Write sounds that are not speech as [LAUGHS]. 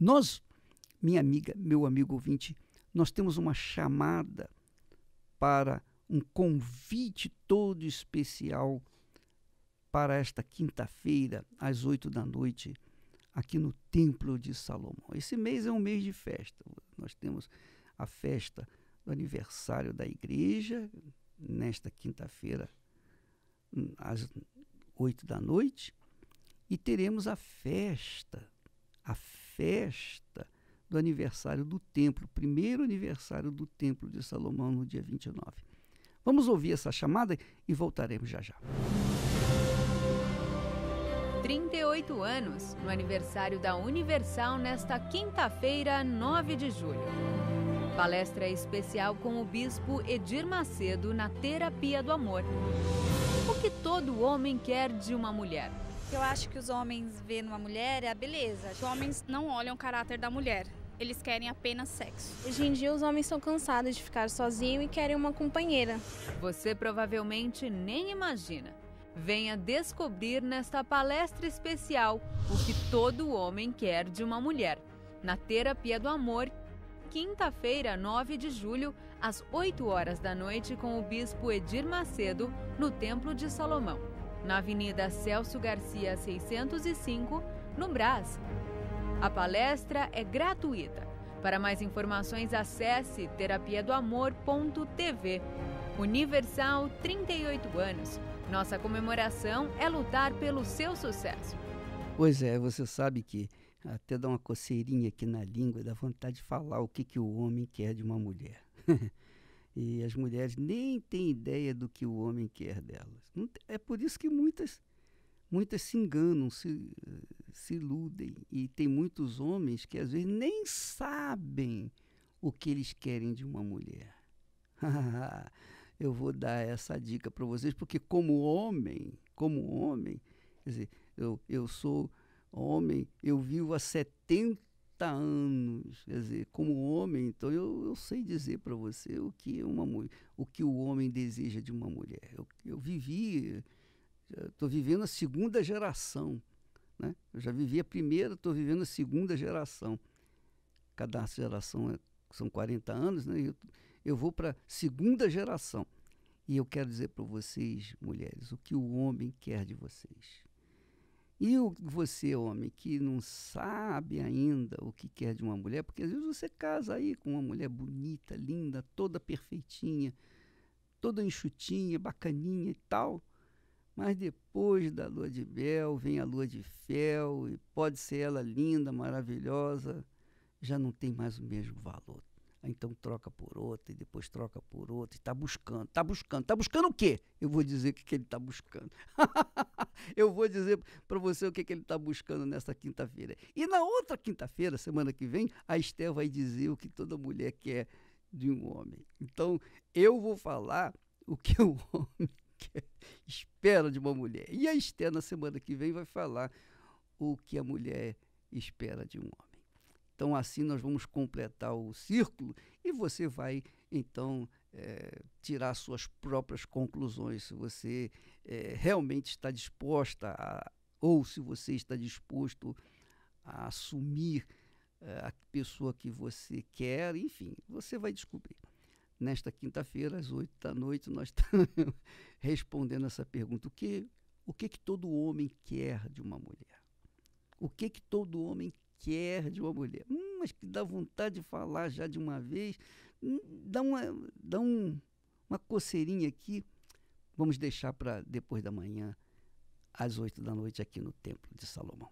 Nós, minha amiga, meu amigo ouvinte, nós temos uma chamada para um convite todo especial para esta quinta-feira, às oito da noite, aqui no Templo de Salomão. Esse mês é um mês de festa. Nós temos a festa do aniversário da igreja, nesta quinta-feira, às oito da noite, e teremos a festa, a festa festa do aniversário do templo, primeiro aniversário do templo de Salomão no dia 29. Vamos ouvir essa chamada e voltaremos já já. 38 anos, no aniversário da Universal nesta quinta-feira, 9 de julho. Palestra especial com o bispo Edir Macedo na Terapia do Amor. O que todo homem quer de uma mulher? que eu acho que os homens vê numa mulher é a beleza. Os homens não olham o caráter da mulher. Eles querem apenas sexo. Hoje em dia, os homens são cansados de ficar sozinhos e querem uma companheira. Você provavelmente nem imagina. Venha descobrir nesta palestra especial o que todo homem quer de uma mulher. Na Terapia do Amor, quinta-feira, 9 de julho, às 8 horas da noite, com o bispo Edir Macedo, no Templo de Salomão na Avenida Celso Garcia 605, no Brás. A palestra é gratuita. Para mais informações, acesse terapia do amor.tv. Universal 38 anos. Nossa comemoração é lutar pelo seu sucesso. Pois é, você sabe que até dá uma coceirinha aqui na língua, dá vontade de falar o que, que o homem quer de uma mulher. [LAUGHS] E as mulheres nem têm ideia do que o homem quer delas. É por isso que muitas, muitas se enganam, se, se iludem. E tem muitos homens que às vezes nem sabem o que eles querem de uma mulher. [LAUGHS] eu vou dar essa dica para vocês, porque como homem, como homem, quer dizer, eu, eu sou homem, eu vivo há 70 40 anos, quer dizer, como homem, então eu, eu sei dizer para você o que uma o que o homem deseja de uma mulher. Eu, eu vivi, estou vivendo a segunda geração, né? Eu já vivi a primeira, estou vivendo a segunda geração. Cada geração é, são 40 anos, né? Eu, eu vou para a segunda geração. E eu quero dizer para vocês, mulheres, o que o homem quer de vocês. E o, você, homem, que não sabe ainda o que quer de uma mulher, porque às vezes você casa aí com uma mulher bonita, linda, toda perfeitinha, toda enxutinha, bacaninha e tal. Mas depois da lua de mel vem a lua de fel e pode ser ela linda, maravilhosa, já não tem mais o mesmo valor. Então troca por outra e depois troca por outra e está buscando, está buscando, está buscando o quê? Eu vou dizer o que ele está buscando. [LAUGHS] Eu vou dizer para você o que, que ele está buscando nesta quinta-feira. E na outra quinta-feira, semana que vem, a Esther vai dizer o que toda mulher quer de um homem. Então, eu vou falar o que o [LAUGHS] homem quer, espera de uma mulher. E a Esther, na semana que vem, vai falar o que a mulher espera de um homem. Então, assim, nós vamos completar o círculo e você vai então é, tirar suas próprias conclusões, se você é, realmente está disposta a, ou se você está disposto a assumir é, a pessoa que você quer, enfim, você vai descobrir. Nesta quinta-feira, às oito da noite, nós estamos [LAUGHS] respondendo essa pergunta. O que, o que, que todo homem quer de uma mulher? O que, que todo homem quer de uma mulher? Hum, mas que dá vontade de falar já de uma vez, dá uma, dá um, uma coceirinha aqui. Vamos deixar para depois da manhã, às oito da noite, aqui no Templo de Salomão.